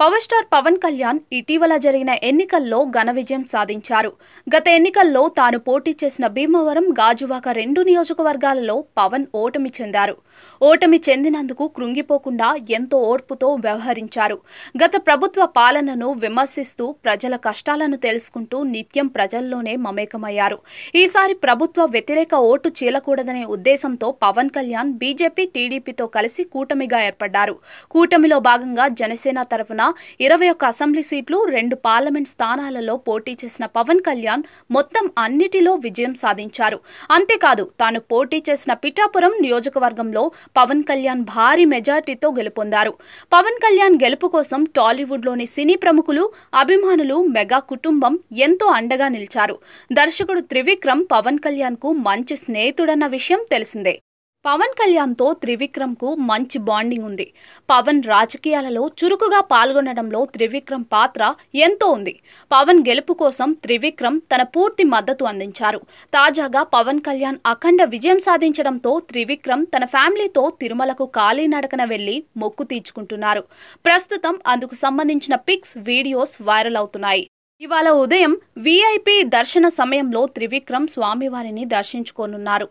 power star Pawan Kalyan ఇటీవల జరిగిన ఎన్నికల్లో ఘన విజయం సాధించారు గత ఎన్నికల్లో తాను పోటీ చేసిన భీమవరం గాజువాక రెండు నియోజకవర్గాలలో పవన్ ఓటమి చెందారు ఓటమి చెందినందుకు కృంగిపోకుండా ఎంతో ఓర్పుతో వ్యవహరించారు గత ప్రభుత్వ పాలనను విమర్శిస్తూ ప్రజల కష్టాలను తెలుసుకుంటూ నిత్యం ప్రజల్లోనే మమేకమయ్యారు ఈసారి ప్రభుత్వ వ్యతిరేక ఓటు చీలకూడదనే ఉద్దేశంతో పవన్ కళ్యాణ్ బీజేపీ టీడీపీతో కలిసి కూటమిగా ఏర్పడ్డారు కూటమిలో భాగంగా జనసేన తరఫున ఇరవై ఒక్క అసెంబ్లీ సీట్లు రెండు పార్లమెంట్ స్థానాలలో పోటీ చేసిన పవన్ కళ్యాణ్ మొత్తం అన్నిటిలో విజయం సాధించారు అంతేకాదు తాను పోటీ చేసిన పిఠాపురం నియోజకవర్గంలో పవన్ కళ్యాణ్ భారీ మెజార్టీతో గెలుపొందారు పవన్ కళ్యాణ్ గెలుపు కోసం టాలీవుడ్లోని సినీ ప్రముఖులు అభిమానులు మెగా కుటుంబం ఎంతో అండగా నిలిచారు దర్శకుడు త్రివిక్రమ్ పవన్ కళ్యాణ్కు మంచి స్నేహితుడన్న విషయం తెలిసిందే పవన్ కళ్యాణ్తో త్రివిక్రమ్కు మంచి బాండింగ్ ఉంది పవన్ రాజకీయాలలో చురుకుగా పాల్గొనడంలో త్రివిక్రమ్ పాత్ర ఎంతో ఉంది పవన్ గెలుపు కోసం త్రివిక్రమ్ తన పూర్తి మద్దతు అందించారు తాజాగా పవన్ కళ్యాణ్ అఖండ విజయం సాధించడంతో త్రివిక్రమ్ తన ఫ్యామిలీతో తిరుమలకు కాలినడకన వెళ్లి మొక్కు తీర్చుకుంటున్నారు ప్రస్తుతం అందుకు సంబంధించిన పిక్స్ వీడియోస్ వైరల్ అవుతున్నాయి ఇవాళ ఉదయం వీఐపీ దర్శన సమయంలో త్రివిక్రమ్ స్వామివారిని దర్శించుకోనున్నారు